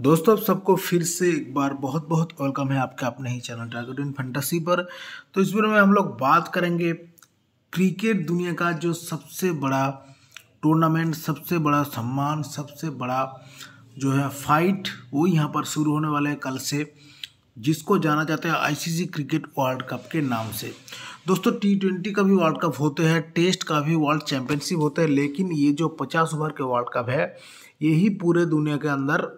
दोस्तों आप सबको फिर से एक बार बहुत बहुत वेलकम है आपके अपने ही चैनल टाइगर इन फंटसी पर तो इस वीडियो में हम लोग बात करेंगे क्रिकेट दुनिया का जो सबसे बड़ा टूर्नामेंट सबसे बड़ा सम्मान सबसे बड़ा जो है फाइट वो यहाँ पर शुरू होने वाला है कल से जिसको जाना जाता है आईसीसी क्रिकेट वर्ल्ड कप के नाम से दोस्तों टी ट्वेंटी का भी वर्ल्ड कप होते हैं टेस्ट का भी वर्ल्ड चैम्पियनशिप होता है लेकिन ये जो पचास ओवर के वर्ल्ड कप है यही पूरे दुनिया के अंदर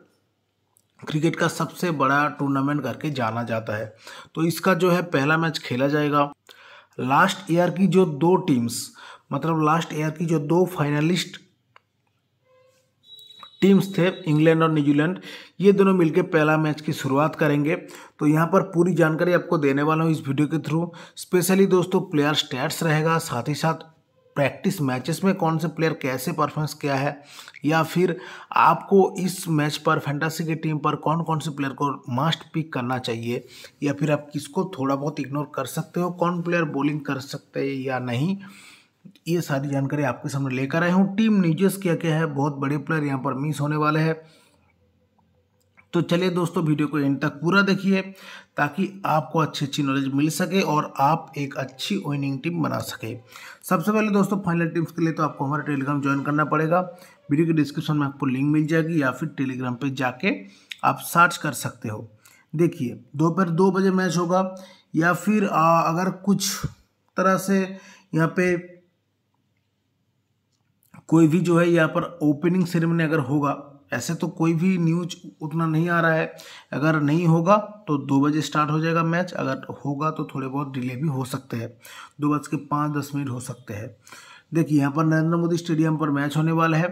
क्रिकेट का सबसे बड़ा टूर्नामेंट करके जाना जाता है तो इसका जो है पहला मैच खेला जाएगा लास्ट ईयर की जो दो टीम्स मतलब लास्ट ईयर की जो दो फाइनलिस्ट टीम्स थे इंग्लैंड और न्यूजीलैंड ये दोनों मिलकर पहला मैच की शुरुआत करेंगे तो यहाँ पर पूरी जानकारी आपको देने वाला हूँ इस वीडियो के थ्रू स्पेशली दोस्तों प्लेयर स्टैट्स रहेगा साथ ही साथ प्रैक्टिस मैचेस में कौन से प्लेयर कैसे परफॉर्मेंस किया है या फिर आपको इस मैच पर फैंटासी की टीम पर कौन कौन से प्लेयर को मास्ट पिक करना चाहिए या फिर आप किसको थोड़ा बहुत इग्नोर कर सकते हो कौन प्लेयर बॉलिंग कर सकते हैं या नहीं ये सारी जानकारी आपके सामने लेकर आए हूँ टीम न्यूजेस क्या क्या है बहुत बड़े प्लेयर यहाँ पर मिस होने वाले हैं तो चलिए दोस्तों वीडियो को एंड तक पूरा देखिए ताकि आपको अच्छी अच्छी नॉलेज मिल सके और आप एक अच्छी विनिंग टीम बना सके सबसे पहले दोस्तों फाइनल टीम्स के लिए तो आपको हमारे टेलीग्राम ज्वाइन करना पड़ेगा वीडियो के डिस्क्रिप्शन में आपको लिंक मिल जाएगी या फिर टेलीग्राम पर जाके आप सर्च कर सकते हो देखिए दोपहर दो, दो बजे मैच होगा या फिर आ, अगर कुछ तरह से यहाँ पे कोई भी जो है यहाँ पर ओपनिंग सेरेमनी अगर होगा ऐसे तो कोई भी न्यूज उतना नहीं आ रहा है अगर नहीं होगा तो दो बजे स्टार्ट हो जाएगा मैच अगर होगा तो थोड़े बहुत डिले भी हो सकते हैं दो बज के पाँच दस मिनट हो सकते हैं देखिए यहाँ पर नरेंद्र मोदी स्टेडियम पर मैच होने वाला है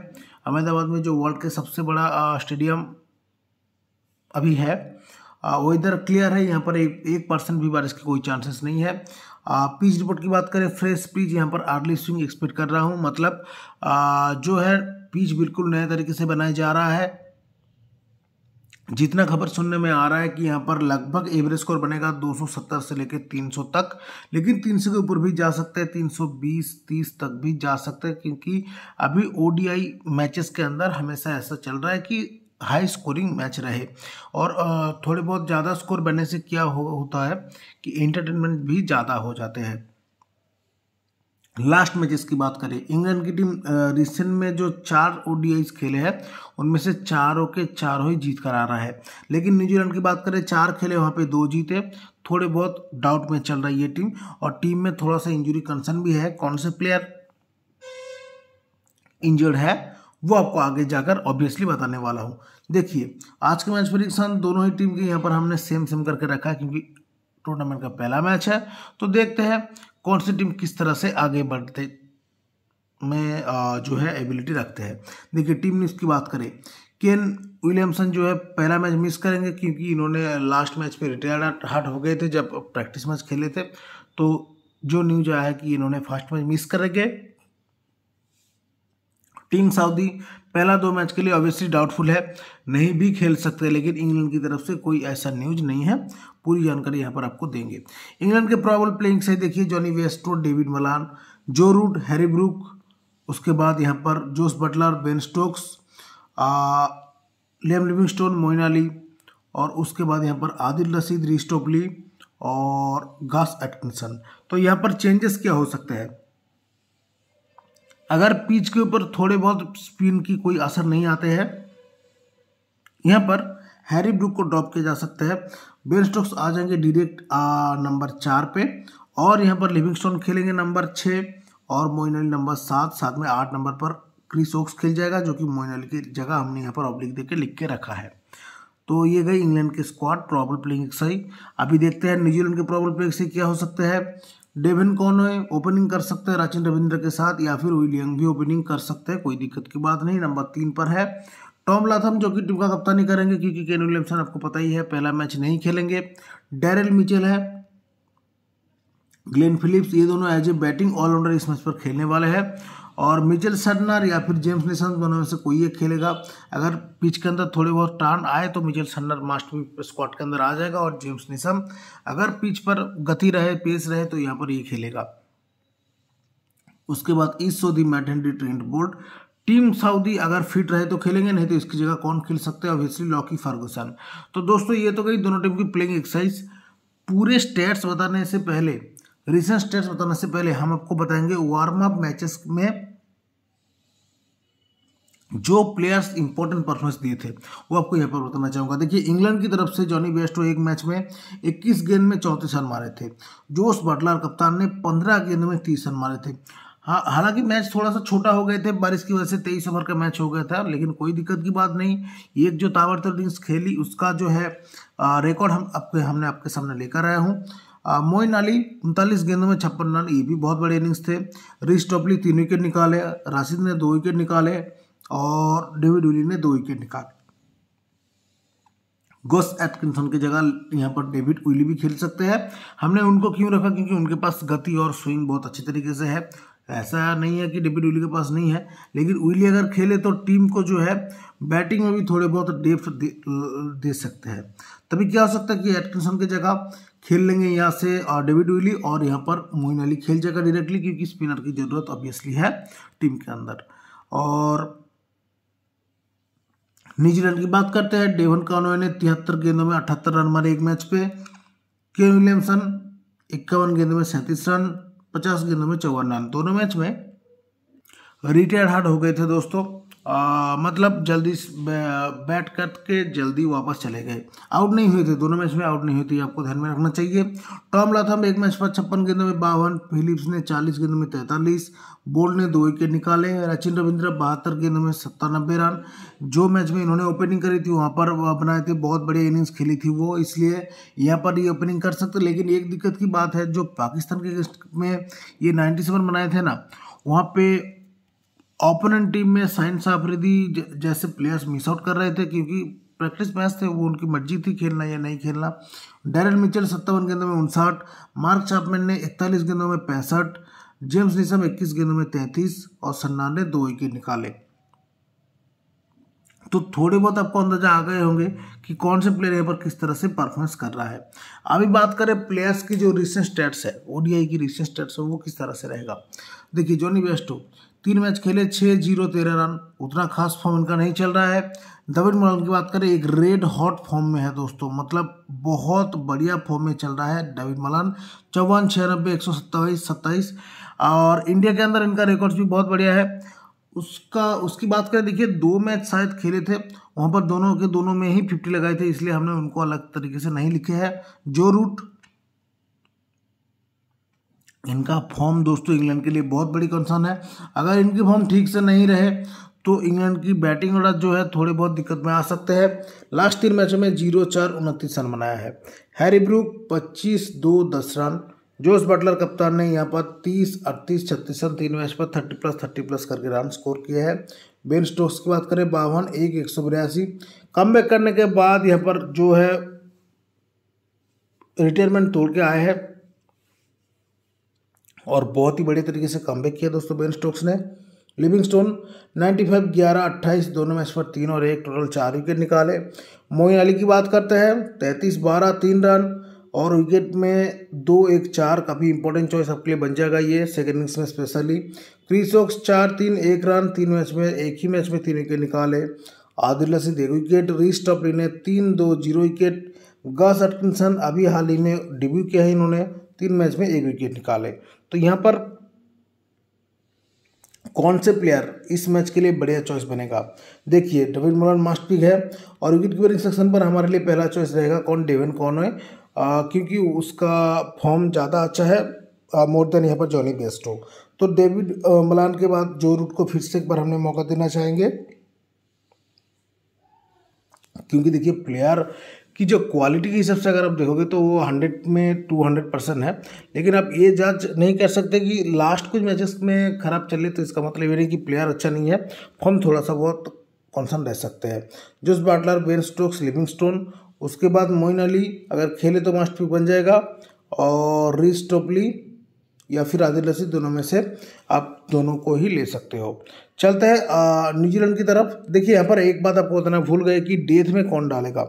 अहमदाबाद में जो वर्ल्ड के सबसे बड़ा स्टेडियम अभी है वेदर क्लियर है यहाँ पर एक एक परसेंट भी बारिश के कोई चांसेस नहीं है आ, पीच रिपोर्ट की बात करें फ्रेश पीच यहाँ पर आर्ली स्विंग एक्सपेक्ट कर रहा हूँ मतलब आ, जो है पीच बिल्कुल नए तरीके से बनाया जा रहा है जितना खबर सुनने में आ रहा है कि यहाँ पर लगभग एवरेज स्कोर बनेगा 270 से लेकर 300 तक लेकिन 300 के ऊपर भी जा सकते हैं 320 30 तक भी जा सकते हैं क्योंकि अभी ओडीआई मैचेस के अंदर हमेशा ऐसा चल रहा है कि हाई स्कोरिंग मैच रहे और थोड़े बहुत ज़्यादा स्कोर बनने से क्या हो, होता है कि एंटरटेनमेंट भी ज़्यादा हो जाते हैं लास्ट मैचेस की बात करें इंग्लैंड की टीम रिसेंट में जो चार ओ खेले हैं उनमें से चारों के चारों ही जीत कर आ रहा है लेकिन न्यूजीलैंड की बात करें चार खेले वहाँ पे दो जीते थोड़े बहुत डाउट में चल रही है टीम और टीम में थोड़ा सा इंजुरी कंसर्न भी है कौन से प्लेयर इंजर्ड है वो आपको आगे जाकर ऑब्वियसली बताने वाला हूँ देखिए आज के मैच परीक्षण दोनों ही टीम के यहाँ पर हमने सेम सेम करके रखा है क्योंकि टूर्नामेंट का पहला मैच है तो देखते हैं कौन सी टीम किस तरह से आगे बढ़ते में जो है एबिलिटी रखते हैं देखिए टीम ने की बात करें केन विलियमसन जो है पहला मैच मिस करेंगे क्योंकि इन्होंने लास्ट मैच पे रिटायर्ड हार्ट हो गए थे जब प्रैक्टिस मैच खेले थे तो जो न्यूज आया है कि इन्होंने फर्स्ट मैच मिस करेंगे टीम सऊदी पहला दो मैच के लिए ऑब्वियसली डाउटफुल है नहीं भी खेल सकते लेकिन इंग्लैंड की तरफ से कोई ऐसा न्यूज नहीं है पूरी जानकारी यहाँ पर आपको देंगे इंग्लैंड के प्रॉबल प्लेइंग से देखिए Jonny Bairstow David Malan Joe Root Harry Brook उसके बाद यहाँ पर Jos Buttler Ben Stokes Liam Livingstone stone Moeen Ali और उसके बाद यहाँ पर आदिल रसीद रिस्टोपली और गास एटकिंसन तो यहाँ पर चेंजेस क्या हो सकते हैं अगर पिच के ऊपर थोड़े बहुत स्पिन की कोई असर नहीं आते हैं यहाँ पर हैरी ब्रुक को ड्रॉप किया जा सकता है बेन स्टोक्स आ जाएंगे डायरेक्ट नंबर चार पे और यहाँ पर लिविंगस्टोन खेलेंगे नंबर छः और मोइन अली नंबर सात साथ में आठ नंबर पर क्रिस ओक्स खेल जाएगा जो कि मोइन अली की जगह हमने यहाँ पर ऑब्लिक दे के लिख के रखा है तो ये गई इंग्लैंड के स्क्वाड प्रॉबल प्लेइंग सही अभी देखते हैं न्यूजीलैंड के प्रॉबल प्लेइंग से क्या हो सकता है डेविन कॉनवे ओपनिंग कर सकते हैं राचिन रविंद्र के साथ या फिर विलियम भी ओपनिंग कर सकते हैं कोई दिक्कत की बात नहीं नंबर तीन पर है टॉम लाथम जो कि टीम का कप्तानी करेंगे क्योंकि केन विलियमसन आपको पता ही है पहला मैच नहीं खेलेंगे डेरल मिचेल है ग्लेन फिलिप्स ये दोनों एज ए बैटिंग ऑलराउंडर इस मैच पर खेलने वाले हैं और मिचेल सन्नर या फिर जेम्स निशंस दोनों में से कोई एक खेलेगा अगर पिच के अंदर थोड़े बहुत टर्न आए तो मिचेल सन्नर भी स्क्वाड के अंदर आ जाएगा और जेम्स निशम अगर पिच पर गति रहे पेस रहे तो यहाँ पर ये खेलेगा उसके बाद इस सऊदी दी मैटेंडी ट्रेंड बोर्ड टीम सऊदी अगर फिट रहे तो खेलेंगे नहीं तो इसकी जगह कौन खेल सकते हैं ऑब्वियसली लॉकी फर्गूसन तो दोस्तों ये तो गई दोनों टीम की प्लेइंग एक्सरसाइज पूरे स्टेट्स बताने से पहले रिसेंट स्टेट्स बताने से पहले हम आपको बताएंगे वार्म अप मैचेस में जो प्लेयर्स इंपॉर्टेंट परफॉर्मेंस दिए थे वो आपको यहाँ पर बताना चाहूँगा देखिए इंग्लैंड की तरफ से जॉनी बेस्टो एक मैच में 21 गेंद में चौंतीस रन मारे थे जोश बटलर कप्तान ने 15 गेंद में 30 रन मारे थे हाँ हालांकि मैच थोड़ा सा छोटा हो गए थे बारिश की वजह से तेईस ओवर का मैच हो गया था लेकिन कोई दिक्कत की बात नहीं एक जो ताबड़तोड़ इनिंग्स खेली उसका जो है रिकॉर्ड हम आपके हमने आपके सामने लेकर आया हूँ मोइन अली उनतालीस गेंदों में छप्पन रन ये भी बहुत बड़े इनिंग्स थे रिश टॉपली तीन विकेट निकाले राशिद ने दो विकेट निकाले और डेविड विली ने दो विकेट निकाले गोस एटकिंसन की जगह यहाँ पर डेविड उइली भी खेल सकते हैं हमने उनको क्यों रखा क्योंकि उनके पास गति और स्विंग बहुत अच्छी तरीके से है ऐसा नहीं है कि डेविड उइली के पास नहीं है लेकिन उइली अगर खेले तो टीम को जो है बैटिंग में भी थोड़े बहुत डेफ दे, दे सकते हैं तभी क्या हो सकता है कि एटकिंसन की जगह खेल लेंगे यहाँ से डेविड विली और यहाँ पर मोइन अली खेल जाएगा डायरेक्टली क्योंकि स्पिनर की ज़रूरत ऑब्वियसली है टीम के अंदर और न्यूजीलैंड की बात करते हैं डेवन कानोए ने तिहत्तर गेंदों में अठहत्तर रन मारे एक मैच पे के विलियमसन इक्यावन गेंदों में सैंतीस रन पचास गेंदों में चौवन रन दोनों मैच में रिटायर्ड हार्ड हो गए थे दोस्तों आ, मतलब जल्दी बैट करके जल्दी वापस चले गए आउट नहीं हुए थे दोनों मैच में आउट नहीं हुई थी आपको ध्यान में रखना चाहिए टॉम लाथम एक मैच पर छप्पन गेंदों में बावन फिलिप्स ने चालीस गेंदों में तैंतालीस बोल्ड ने दो विकेट निकाले रचिन रविंद्र बहत्तर गेंदों में सत्तानबे रन जो मैच में इन्होंने ओपनिंग करी थी वहाँ पर बनाए थे बहुत बढ़िया इनिंग्स खेली थी वो इसलिए यहाँ पर ये ओपनिंग कर सकते लेकिन एक दिक्कत की बात है जो पाकिस्तान के में ये नाइन्टी सेवन बनाए थे ना वहाँ पे ओपोनेंट टीम में साइन साफरीदी जैसे प्लेयर्स मिस आउट कर रहे थे क्योंकि प्रैक्टिस मैच थे वो उनकी मर्जी थी खेलना या नहीं खेलना डैरल मिचल सत्तावन गेंदों में उनसाठ मार्क चापमैन ने इकतालीस गेंदों में पैंसठ जेम्स निसम इक्कीस गेंदों में तैंतीस और सन्ना ने दो विकेट निकाले तो थोड़े बहुत आपको अंदाजा आ गए होंगे कि कौन से प्लेयर यहाँ पर किस तरह से परफॉर्मेंस कर रहा है अभी बात करें प्लेयर्स की जो रिसेंट स्टेट्स है ओडीआई की रिसेंट स्टेट्स है वो किस तरह से रहेगा देखिए जॉनी बेस्टो तीन मैच खेले छः जीरो तेरह रन उतना खास फॉर्म इनका नहीं चल रहा है द्रविड़ मुलान की बात करें एक रेड हॉट फॉर्म में है दोस्तों मतलब बहुत बढ़िया फॉर्म में चल रहा है डविड मलान चौवन छियानबे एक सौ सत्ताईस सत्ताईस और इंडिया के अंदर इनका रिकॉर्ड्स भी बहुत बढ़िया है उसका उसकी बात करें देखिए दो मैच शायद खेले थे वहाँ पर दोनों के दोनों में ही फिफ्टी लगाए थे इसलिए हमने उनको अलग तरीके से नहीं लिखे है जो रूट इनका फॉर्म दोस्तों इंग्लैंड के लिए बहुत बड़ी कंसर्न है अगर इनकी फॉर्म ठीक से नहीं रहे तो इंग्लैंड की बैटिंग ऑर्डर जो है थोड़े बहुत दिक्कत में आ सकते हैं लास्ट तीन मैचों में जीरो चार उनतीस रन बनाया है हैरी ब्रूक पच्चीस दो दस रन जोस बटलर कप्तान ने यहाँ पर तीस अड़तीस छत्तीस रन तीन मैच पर थर्टी प्लस थर्टी प्लस करके रन स्कोर किया है बेन स्टोक्स की बात करें बावन एक एक सौ बयासी कम बैक करने के बाद यहाँ पर जो है रिटायरमेंट तोड़ के आए हैं और बहुत ही बढ़िया तरीके से कम किया दोस्तों बेन स्टोक्स ने लिविंग स्टोन नाइन्टी फाइव ग्यारह अट्ठाईस दोनों मैच पर तीन और एक टोटल चार विकेट निकाले मोइन अली की बात करते हैं तैंतीस बारह तीन रन और विकेट में दो एक चार काफ़ी इंपॉर्टेंट चॉइस आपके लिए बन जाएगा ये सेकेंड इनिंग्स में स्पेशली क्रिसोक्स चार तीन एक रन तीन मैच में एक ही मैच में तीन विकेट निकाले आदिल रसीद एक विकेट रीस टॉपरी ने तीन दो जीरो विकेट गस अटकिनसन अभी हाल ही में डेब्यू किया है इन्होंने तीन मैच में एक विकेट निकाले तो यहाँ पर कौन से प्लेयर इस मैच के लिए बढ़िया चॉइस बनेगा देखिए डेविड मोरन मास्ट पिक है और विकेट कीपर इंस्ट्रक्शन पर हमारे लिए पहला चॉइस रहेगा कौन डेविन कौन है आ, क्योंकि उसका फॉर्म ज़्यादा अच्छा है मोर देन यहाँ पर जॉनी बेस्ट हो तो डेविड मलान के बाद जो रूट को फिर से एक बार हमने मौका देना चाहेंगे क्योंकि देखिए प्लेयर कि जो क्वालिटी के हिसाब से अगर आप देखोगे तो वो हंड्रेड में टू हंड्रेड परसेंट है लेकिन आप ये जज नहीं कर सकते कि लास्ट कुछ मैचेस में ख़राब चले तो इसका मतलब ये नहीं कि प्लेयर अच्छा नहीं है फॉर्म थोड़ा सा बहुत कॉन्सर्न रह सकते हैं Jos Buttler Ben Stokes Livingstone उसके बाद मोइन अली अगर खेले तो मास्ट पिक बन जाएगा और रिस टोपली या फिर आदिल रसीद दोनों में से आप दोनों को ही ले सकते हो चलते हैं न्यूजीलैंड की तरफ देखिए यहाँ पर एक बात आपको बताना भूल गए कि डेथ में कौन डालेगा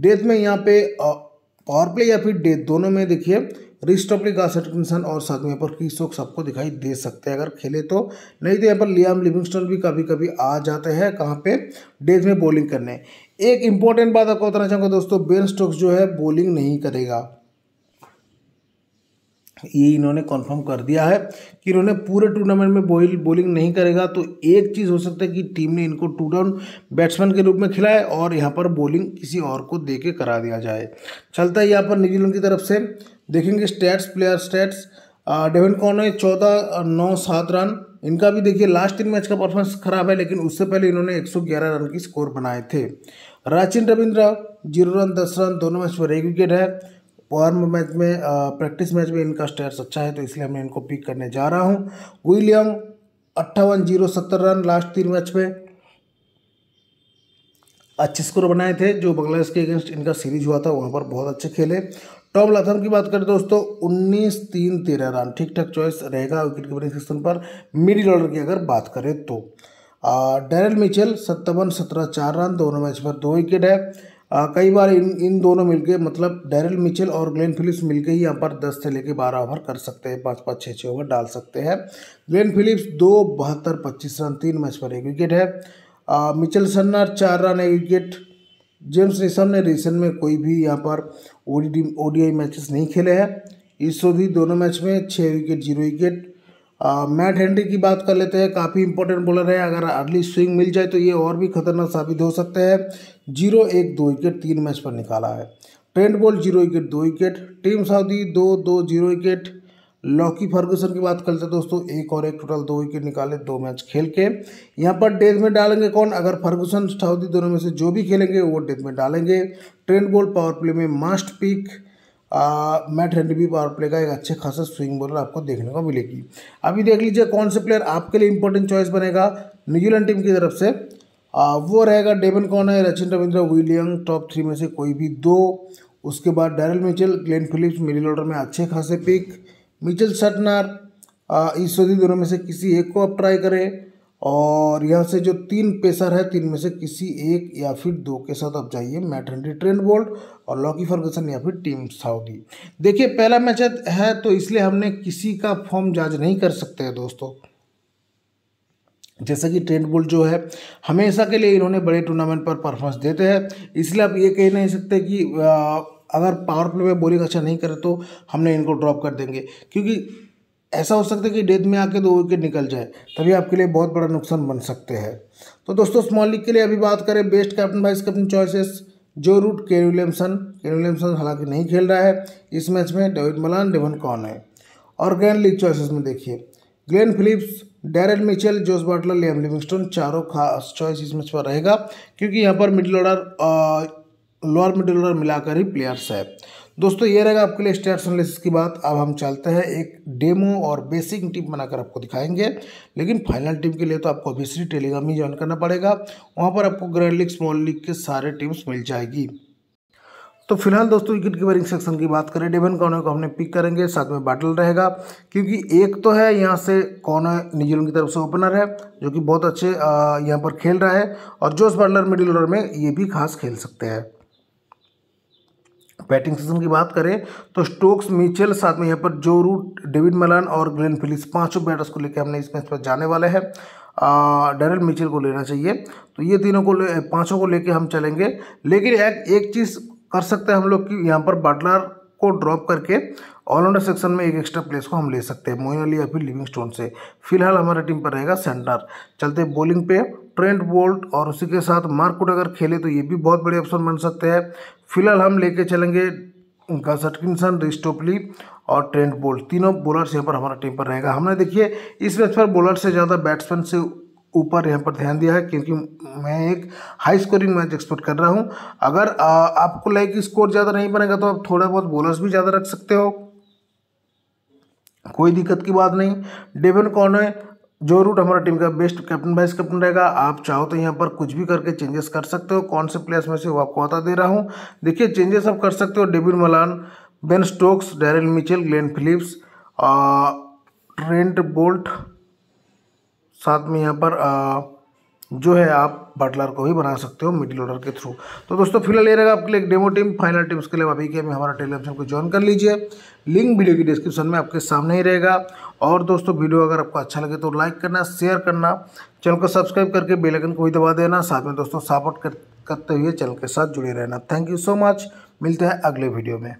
डेथ में यहाँ पे पावर प्ले या फिर डेथ दोनों में देखिए रिस्ट ऑफ गासन और साथ में यहाँ पर की सबको दिखाई दे सकते हैं अगर खेले तो नहीं तो यहाँ पर लियाम लिविंगस्टोन भी कभी कभी आ जाते हैं कहाँ पे डेथ में बॉलिंग करने एक इंपॉर्टेंट बात आपको बताना चाहूँगा दोस्तों बेन स्टोक्स जो है बॉलिंग नहीं करेगा ये इन्होंने कन्फर्म कर दिया है कि इन्होंने पूरे टूर्नामेंट में बोल बॉलिंग नहीं करेगा तो एक चीज़ हो सकता है कि टीम ने इनको टू डाउन बैट्समैन के रूप में खिलाए और यहाँ पर बॉलिंग किसी और को दे के करा दिया जाए चलता है यहाँ पर न्यूजीलैंड की तरफ से देखेंगे स्टैट्स प्लेयर स्टैट्स डेविन है चौदह नौ सात रन इनका भी देखिए लास्ट तीन मैच का परफॉर्मेंस खराब है लेकिन उससे पहले इन्होंने एक रन की स्कोर बनाए थे राचिन रविंद्र जीरो रन दस रन दोनों मैच पर एक विकेट है वार्म मैच में प्रैक्टिस मैच में इनका स्टेट्स अच्छा है तो इसलिए मैं इनको पिक करने जा रहा हूँ विलियम अट्ठावन जीरो सत्तर रन लास्ट तीन मैच में अच्छे स्कोर बनाए थे जो बांग्लादेश के अगेंस्ट इनका सीरीज हुआ था वहाँ पर बहुत अच्छे खेले टॉम लथम की बात करें दोस्तों उन्नीस तीन तेरह रन ठीक ठाक चॉइस रहेगा विकेट कीपरिंग सिस्टम पर मिडिल ऑर्डर की अगर बात करें तो डैरल मिचेल सत्तावन सत्रह चार रन दोनों मैच पर दो विकेट है आ, कई बार इन इन दोनों मिलके मतलब डेरल मिचेल और ग्लेन फिलिप्स मिलके ही यहाँ पर 10 से लेकर 12 ओवर कर सकते हैं पाँच पाँच छः छः ओवर डाल सकते हैं ग्लेन फिलिप्स दो बहत्तर पच्चीस रन तीन मैच पर एक विकेट है आ, मिचेल सन्नर चार रन एक विकेट जेम्स रिसम ने रिसेंट में कोई भी यहाँ पर ओडी ओडीआई मैचेस नहीं खेले हैं इस भी दोनों मैच में छः wicket zero wicket Matt Henry की बात कर लेते हैं काफ़ी इंपॉर्टेंट बॉलर है अगर अर्ली स्विंग मिल जाए तो ये और भी खतरनाक साबित हो सकते हैं जीरो एक दो विकेट तीन मैच पर निकाला है ट्रेंड बॉल जीरो विकेट दो विकेट टीम साउदी दो दो जीरो विकेट लॉकी फर्गूसन की बात करते हैं दोस्तों एक और एक टोटल दो विकेट निकाले दो मैच खेल के यहाँ पर डेथ में डालेंगे कौन अगर फर्गूसन साउदी दोनों में से जो भी खेलेंगे वो डेथ में डालेंगे ट्रेंड बॉल पावर प्ले में मास्ट पिक मैट हेनरी भी पावर प्ले का एक अच्छे खासा स्विंग बॉलर आपको देखने को मिलेगी अभी देख लीजिए कौन से प्लेयर आपके लिए इंपॉर्टेंट चॉइस बनेगा न्यूजीलैंड टीम की तरफ से आ, वो रहेगा डेवन कॉन है Rachin Ravindra William top three में से कोई भी दो उसके बाद Daryl Mitchell Glenn Phillips middle order में अच्छे खासे पिक मिचल सटनर इस दोनों में से किसी एक को आप ट्राई करें और यहाँ से जो तीन पेसर है तीन में से किसी एक या फिर दो के साथ आप जाइए मैट हेनरी ट्रेंड बोल्ट और लॉकी फर्गसन या फिर टीम साउदी देखिए पहला मैच है तो इसलिए हमने किसी का फॉर्म जांच नहीं कर सकते हैं दोस्तों जैसा कि ट्रेंड बोल्ट जो है हमेशा के लिए इन्होंने बड़े टूर्नामेंट पर परफॉर्मेंस देते हैं इसलिए आप ये कह नहीं सकते कि अगर पावर प्ले में बॉलिंग अच्छा नहीं करे तो हमने इनको ड्रॉप कर देंगे क्योंकि ऐसा हो सकता है कि डेथ में आके दो विकेट निकल जाए तभी आपके लिए बहुत बड़ा नुकसान बन सकते हैं तो दोस्तों स्मॉल लीग के लिए अभी बात करें best captain vice captain choices Joe Root Kane Williamson Kane Williamson हालांकि नहीं खेल रहा है इस मैच में डेविड मलान डेवन कॉन है और ग्रैंड लीग चॉइसेस में देखिए Glenn Phillips Daryl Mitchell Jos Buttler Liam Livingstone चारों खास चॉइस इस मैच पर रहेगा क्योंकि यहाँ पर middle order lower middle order मिलाकर ही प्लेयर्स है दोस्तों ये रहेगा आपके लिए स्टेट्स एनालिसिस की बात अब हम चलते हैं एक डेमो और बेसिक टीम बनाकर आपको दिखाएंगे लेकिन फाइनल टीम के लिए तो आपको अभी टेलीग्राम ही ज्वाइन करना पड़ेगा वहाँ पर आपको ग्रैंड लीग स्मॉल लीग के सारे टीम्स मिल जाएगी तो फिलहाल दोस्तों विकेट कीपरिंग सेक्शन की बात करें डेवन कॉर्नर को हमने पिक करेंगे साथ में बैटल रहेगा क्योंकि एक तो है यहाँ से कॉर्नर न्यूजीलैंड की तरफ से ओपनर है जो कि बहुत अच्छे यहाँ पर खेल रहा है और जोस बटलर मिडिल ओवर में ये भी खास खेल सकते हैं बैटिंग सीजन की बात करें तो स्टोक्स मिचेल साथ में यहाँ पर जो रूट डेविड मलान और ग्लेन फिलिप्स पांचों बैटर्स को लेकर हमने इस मैच पर जाने वाले हैं डेरल मिचेल को लेना चाहिए तो ये तीनों को पाँचों को लेकर हम चलेंगे लेकिन एक एक चीज़ कर सकते हैं हम लोग कि यहाँ पर बटलर को ड्रॉप करके ऑलराउंडर सेक्शन में एक एक्स्ट्रा प्लेस को हम ले सकते हैं मोइन अली या फिर लिविंग स्टोन से फिलहाल हमारे टीम पर रहेगा सेंटर चलते बॉलिंग पे ट्रेंट बोल्ट और उसी के साथ मार्कुट अगर खेले तो ये भी बहुत बड़े ऑप्शन बन सकते हैं फिलहाल हम लेके चलेंगे उनका सटकिनसन रिस्टोपली और ट्रेंट बोल्ट तीनों बॉलर्स यहाँ पर हमारा टीम पर रहेगा हमने देखिए इस मैच पर बॉलर से ज़्यादा बैट्समैन से ऊपर यहाँ पर ध्यान दिया है क्योंकि मैं एक हाई स्कोरिंग मैच एक्सपेक्ट कर रहा हूँ अगर आ, आपको लाइक स्कोर ज़्यादा नहीं बनेगा तो आप थोड़ा बहुत बॉलर्स भी ज़्यादा रख सकते हो कोई दिक्कत की बात नहीं डेविन है जो रूट हमारा टीम का बेस्ट कैप्टन वाइस कैप्टन रहेगा आप चाहो तो यहाँ पर कुछ भी करके चेंजेस कर सकते हो कौन से प्लेयर्स में से वो आपको बता दे रहा हूँ देखिए चेंजेस आप कर सकते हो David Malan Ben Stokes Daryl Mitchell Glenn Phillips Trent Boult साथ में यहाँ पर आ, जो है आप बटलर को भी बना सकते हो मिडिल ऑर्डर के थ्रू तो दोस्तों फिलहाल ये रहेगा आपके लिए एक डेमो टीम फाइनल टीम उसके लिए अभी के हमारा टेलीग्राम को ज्वाइन कर लीजिए लिंक वीडियो की डिस्क्रिप्शन में आपके सामने ही रहेगा और दोस्तों वीडियो अगर आपको अच्छा लगे तो लाइक करना शेयर करना चैनल को सब्सक्राइब करके बेलकन को भी दबा देना साथ में दोस्तों सपोर्ट करते हुए चैनल के साथ जुड़े रहना थैंक यू सो मच मिलते हैं अगले वीडियो में